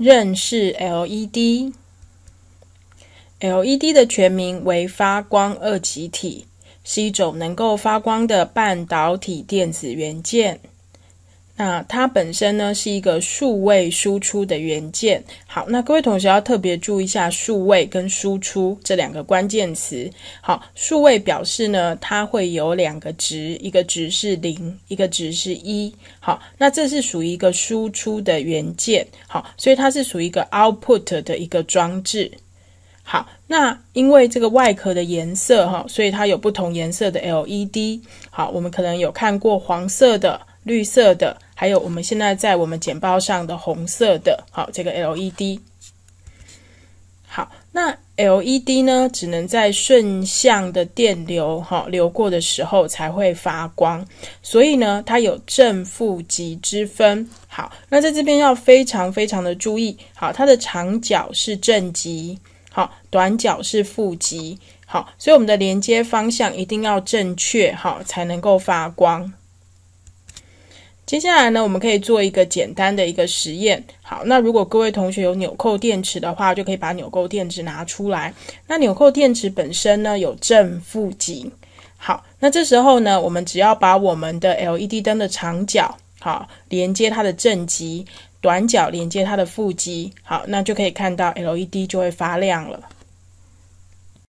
认识 LED。LED 的全名为发光二极体，是一种能够发光的半导体电子元件。那它本身呢是一个数位输出的元件。好，那各位同学要特别注意一下“数位”跟“输出”这两个关键词。好，数位表示呢，它会有两个值，一个值是零，一个值是一。好，那这是属于一个输出的元件。好，所以它是属于一个 output 的一个装置。好，那因为这个外壳的颜色哈，所以它有不同颜色的 LED。好，我们可能有看过黄色的。绿色的，还有我们现在在我们简报上的红色的，好，这个 L E D，好，那 L E D 呢，只能在顺向的电流哈流过的时候才会发光，所以呢，它有正负极之分，好，那在这边要非常非常的注意，好，它的长角是正极，好，短角是负极，好，所以我们的连接方向一定要正确哈，才能够发光。接下来呢，我们可以做一个简单的一个实验。好，那如果各位同学有纽扣电池的话，就可以把纽扣电池拿出来。那纽扣电池本身呢有正负极。好，那这时候呢，我们只要把我们的 LED 灯的长角，好连接它的正极，短角连接它的负极。好，那就可以看到 LED 就会发亮了。